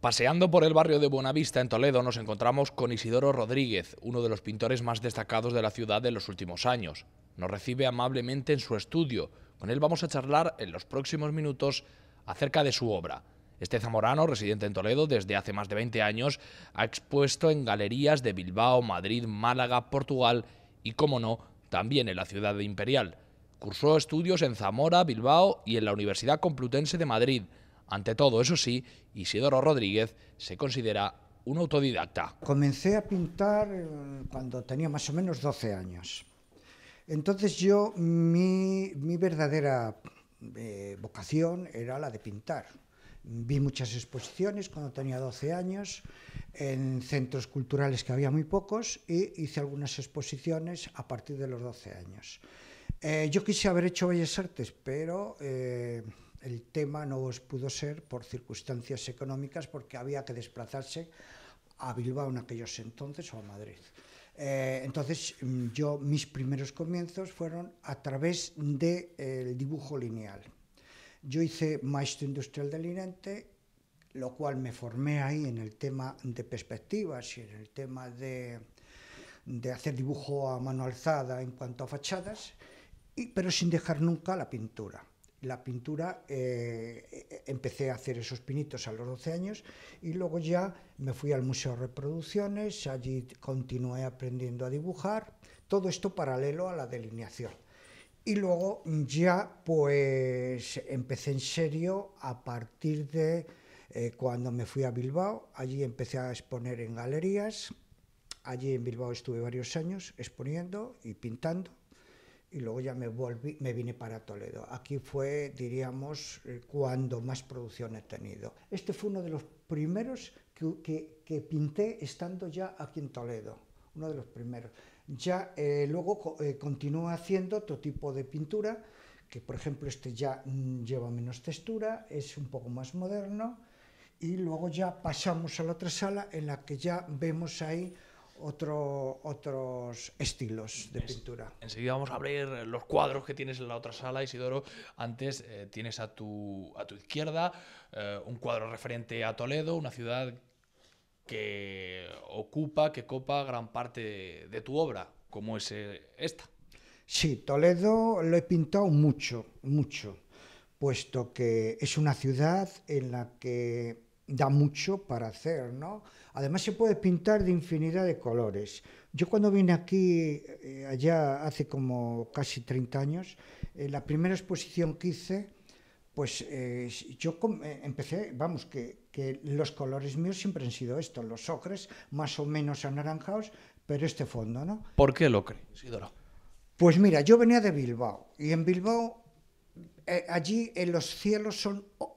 Paseando por el barrio de Buenavista, en Toledo, nos encontramos con Isidoro Rodríguez, uno de los pintores más destacados de la ciudad en los últimos años. Nos recibe amablemente en su estudio. Con él vamos a charlar en los próximos minutos acerca de su obra. Este zamorano, residente en Toledo desde hace más de 20 años, ha expuesto en galerías de Bilbao, Madrid, Málaga, Portugal y, como no, también en la ciudad de Imperial. Cursó estudios en Zamora, Bilbao y en la Universidad Complutense de Madrid. Ante todo, eso sí, Isidoro Rodríguez se considera un autodidacta. Comencé a pintar eh, cuando tenía más o menos 12 años. Entonces yo, mi, verdadera eh, vocación era la de pintar. Vi muchas exposiciones cuando tenía 12 años en centros culturales que había muy pocos y hice algunas exposiciones a partir de los 12 años. Eh, yo quise haber hecho Bellas Artes, pero el tema no os pudo ser por circunstancias económicas porque había que desplazarse a Bilbao en aquellos entonces o a Madrid. Eh, entonces mm, yo mis primeros comienzos fueron a través del de, eh, dibujo lineal. Yo hice maestro industrial del inente, lo cual me formé ahí en el tema de perspectivas y en el tema de, hacer dibujo a mano alzada en cuanto a fachadas, pero sin dejar nunca la pintura la pintura, eh, empecé a hacer esos pinitos a los 12 años y luego ya me fui al Museo de Reproducciones, allí continué aprendiendo a dibujar, todo esto paralelo a la delineación. Y luego ya pues empecé en serio a partir de eh, cuando me fui a Bilbao, allí empecé a exponer en galerías, allí en Bilbao estuve varios años exponiendo y pintando y luego ya me volví, me vine para Toledo. Aquí fue, diríamos, eh, cuando más producción he tenido. Este fue uno de los primeros que, que, pinté estando ya aquí en Toledo, uno de los primeros. Ya eh, luego eh, haciendo otro tipo de pintura, que por ejemplo este ya mm, lleva menos textura, es un poco más moderno, y luego ya pasamos a la otra sala en la que ya vemos ahí otros estilos de pintura. Enseguida vamos a abrir los cuadros que tienes en la otra sala, Isidoro. Antes eh, tienes a tu, a tu izquierda eh, un cuadro referente a Toledo, una ciudad que ocupa, que copa gran parte de tu obra, como es eh, esta. Sí, Toledo lo he pintado mucho, mucho, puesto que es una ciudad en la que da mucho para hacer, ¿no? Además se puede pintar de infinidad de colores. Yo cuando vine aquí, eh, allá hace como casi 30 años, eh, la primera exposición que hice, pues eh, yo empecé, vamos, que, los colores míos siempre han sido estos, los ocres, más o menos anaranjados, pero este fondo, ¿no? ¿Por qué el ocre, Isidoro? Pues mira, yo venía de Bilbao y en Bilbao eh, allí en eh, los cielos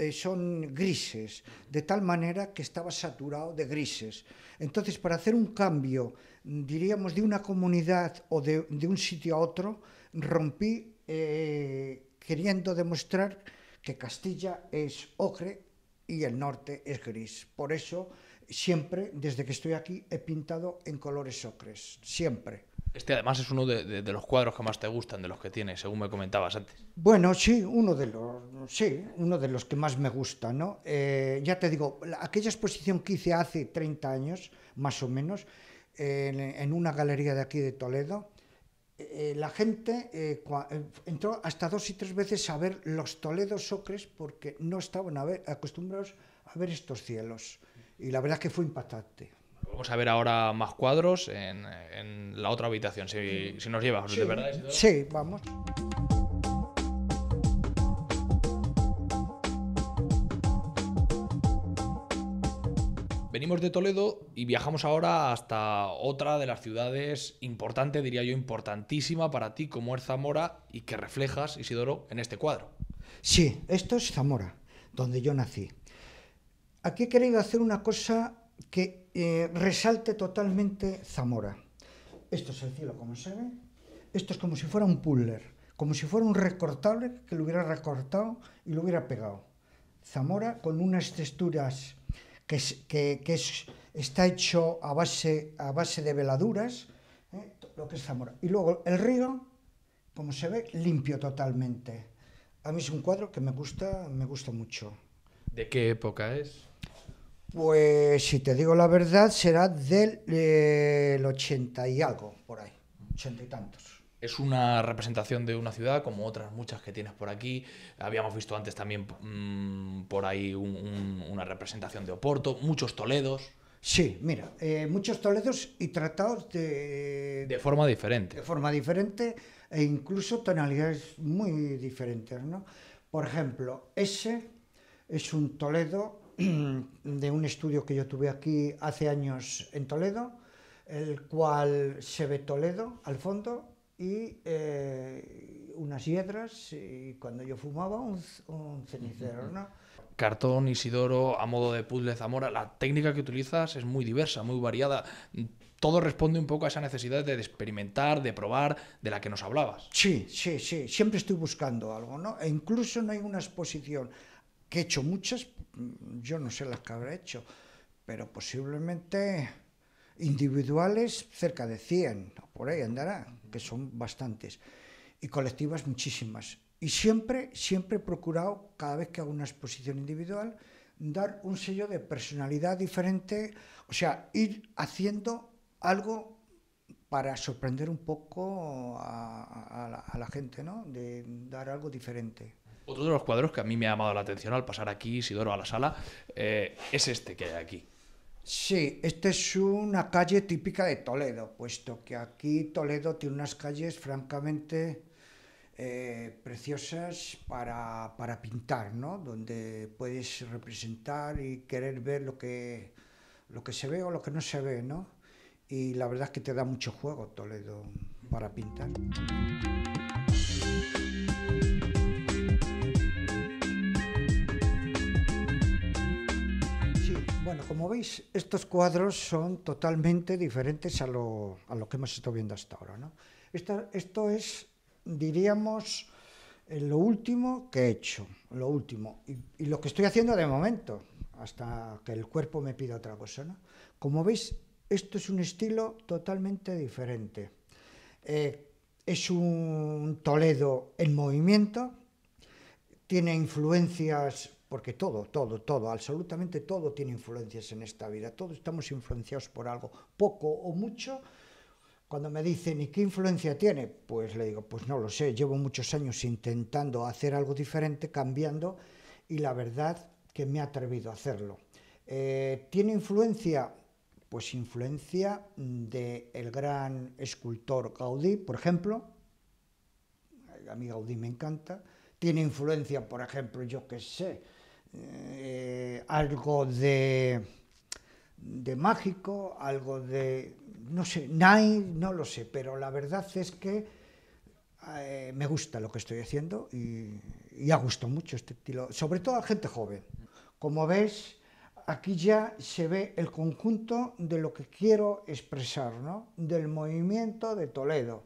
eh, son, grises, de tal manera que estaba saturado de grises. Entonces, para hacer un cambio, diríamos, de una comunidad o de, un sitio a otro, rompí queriendo demostrar que Castilla es ocre y el norte es gris. Por eso, siempre, desde que estoy aquí, he pintado en colores ocres, siempre. Este además es uno de, los cuadros que más te gustan, de los que tienes, según me comentabas antes. Bueno, sí, uno de los, sí, uno de los que más me gusta, ¿no? Eh, ya te digo, aquella exposición que hice hace 30 años, más o menos, en, una galería de aquí de Toledo, eh, eh, la gente entró hasta dos y tres veces a ver los Toledos ocres porque no estaban acostumbrados a ver estos cielos. Y la verdad es que fue impactante. Vamos a ver ahora más cuadros en, la otra habitación, si, nos llevas, sí. de verdad. Sí, vamos. Venimos de Toledo y viajamos ahora hasta otra de las ciudades importantes, diría yo, importantísima para ti, como es Zamora, y que reflejas, Isidoro, en este cuadro. Sí, esto es Zamora, donde yo nací. Aquí he querido hacer una cosa que eh, resalte totalmente Zamora. Esto es el cielo como se ve, esto es como si fuera un puller, como si fuera un recortable que lo hubiera recortado y lo hubiera pegado. Zamora con unas texturas que, está hecho a base, de veladuras, ¿eh? lo que es Zamora. Y luego el río, como se ve, limpio totalmente. A mí es un cuadro que me gusta, me gusta mucho. ¿De qué época es? Pues si te digo la verdad, será del eh, ochenta 80 y algo, por ahí, 80 y tantos. Es una representación de una ciudad como otras muchas que tienes por aquí. Habíamos visto antes también mm, por ahí una representación de Oporto, muchos Toledos. Sí, mira, eh, muchos toledos y tratados de... De forma diferente. De forma diferente e incluso tonalidades muy diferentes, ¿no? Por ejemplo, ese es un toledo de un estudio que yo tuve aquí hace años en Toledo, el cual se ve Toledo al fondo y eh, unas hiedras y cuando yo fumaba un, cenicero, Cartón, Isidoro, a modo de puzzle Zamora, la técnica que utilizas es muy diversa, muy variada. Todo responde un poco a esa necesidad de experimentar, de probar, de la que nos hablabas. Sí, sí, sí. Siempre estoy buscando algo, ¿no? E incluso no hay una exposición que he hecho muchas, mm, yo no sé las que habré hecho, pero posiblemente individuales cerca de 100, por ahí andará, que son bastantes, y colectivas muchísimas. Y siempre, siempre he procurado, cada vez que hago una exposición individual, dar un sello de personalidad diferente, o sea, ir haciendo algo para sorprender un poco a, la, a la, gente, ¿no? De dar algo diferente. Otro de los cuadros que a mí me ha llamado la atención al pasar aquí, Isidoro, a la sala, eh, es este que hay aquí. Sí, esta es una calle típica de Toledo, puesto que aquí Toledo tiene unas calles francamente eh, preciosas para, para, pintar, ¿no? Donde puedes representar y querer ver lo que, lo que se ve o lo que no se ve, ¿no? Y la verdad es que te da mucho juego Toledo para pintar. como veis, estos cuadros son totalmente diferentes a lo, que hemos estado viendo hasta ahora. ¿no? Esto, es, diríamos, eh, lo último que he hecho, lo último, y, lo que estoy haciendo de momento, hasta que el cuerpo me pida otra cosa. Como veis, esto es un estilo totalmente diferente. Eh, es un Toledo en movimiento, tiene influencias porque todo, todo, todo, absolutamente todo tiene influencias en esta vida, todos estamos influenciados por algo, poco o mucho. Cuando me dicen, ¿y qué influencia tiene? Pues le digo, pues no lo sé, llevo muchos años intentando hacer algo diferente, cambiando, y la verdad que me he atrevido a hacerlo. Eh, ¿Tiene influencia? Pues influencia del gran escultor Gaudí, por ejemplo. A mí Gaudí me encanta. Tiene influencia, por ejemplo, yo qué sé, eh, algo de, de mágico, algo de, no sé, nai, no lo sé, pero la verdad es que eh, me gusta lo que estoy haciendo y, ha gustado mucho este estilo, sobre todo a gente joven. Como ves, aquí ya se ve el conjunto de lo que quiero expresar, del movimiento de Toledo.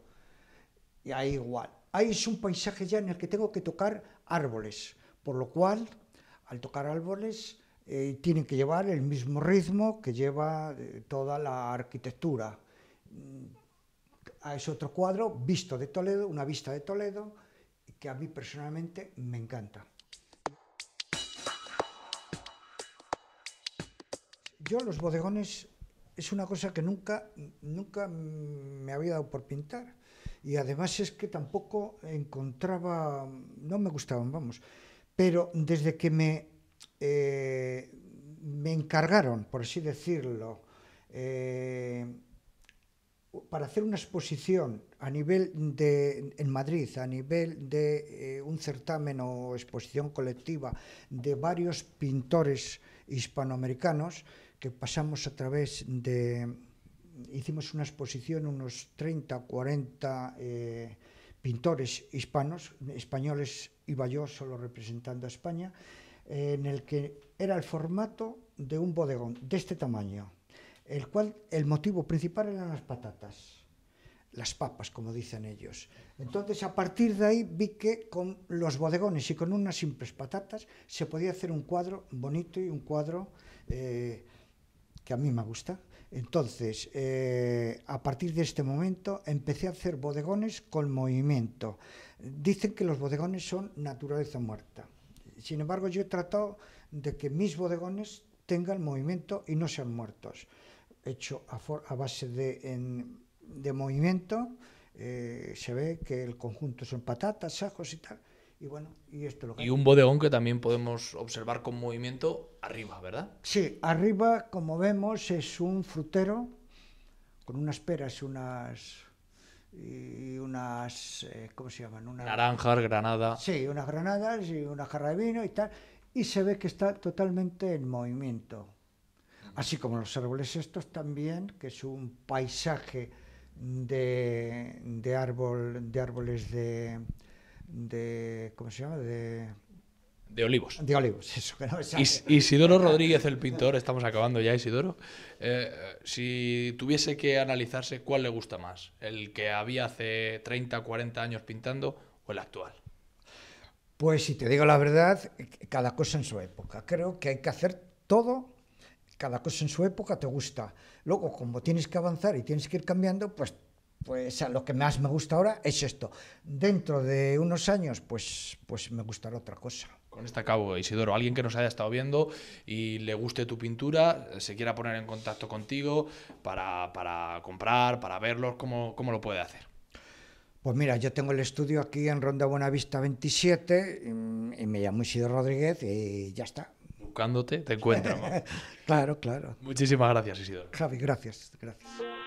Y ahí igual. Ahí es un paisaje ya en el que tengo que tocar árboles, por lo cual al tocar árboles eh, tienen que llevar el mismo ritmo que lleva eh, toda la arquitectura. Mm, es otro cuadro, Visto de Toledo, una vista de Toledo, que a mí personalmente me encanta. Yo los bodegones es una cosa que nunca, nunca me había dado por pintar. Y además es que tampoco encontraba, no me gustaban, vamos pero desde que me, eh, me encargaron, por así decirlo, eh, para hacer una exposición a nivel de, en Madrid, a nivel de eh, un certamen o exposición colectiva de varios pintores hispanoamericanos que pasamos a través de, hicimos una exposición, unos 30 40 pintores hispanos, españoles iba yo solo representando a España, eh, en el que era el formato de un bodegón de este tamaño, el cual el motivo principal eran las patatas, las papas, como dicen ellos. Entonces, a partir de ahí vi que con los bodegones y con unas simples patatas se podía hacer un cuadro bonito y un cuadro eh, que a mí me gusta. Entonces, eh, a partir de este momento empecé a hacer bodegones con movimiento. Dicen que los bodegones son naturaleza muerta. Sin embargo, yo he tratado de que mis bodegones tengan movimiento y no sean muertos. Hecho a, base de, movimiento, eh, se ve que el conjunto son patatas, ajos y tal, y bueno, y esto Y un bodegón que también podemos observar con movimiento arriba, ¿verdad? Sí, arriba, como vemos, es un frutero con unas peras, unas y unas eh, ¿cómo se llaman? Una, naranjas, granada. Sí, unas granadas y una jarra de vino y tal, y se ve que está totalmente en movimiento. Así como los árboles estos también, que es un paisaje de árbol de árboles de de ¿cómo se llama? De de Olivos. De Olivos, eso Isidoro Rodríguez, el pintor, estamos acabando ya, Isidoro. Eh, si tuviese que analizarse, ¿cuál le gusta más? ¿El que había hace 30, 40 años pintando o el actual? Pues si te digo la verdad, eh, cada cosa en su época. Creo que hay que hacer todo, cada cosa en su época te gusta. Luego, como tienes que avanzar y tienes que ir cambiando, pues pues lo que más me gusta ahora es esto. Dentro de unos años, pues, pues me gustará otra cosa. Con esta acabo, Isidoro. Alguien que nos haya estado viendo y le guste tu pintura, se quiera poner en contacto contigo para, comprar, para verlos, ¿cómo, lo puede hacer? Pues mira, yo tengo el estudio aquí en Ronda Buenavista 27 mm, y, me llamo Isidoro Rodríguez y ya está. Buscándote, te encuentro. claro, claro. Muchísimas gracias, Isidoro. Javi, gracias, gracias.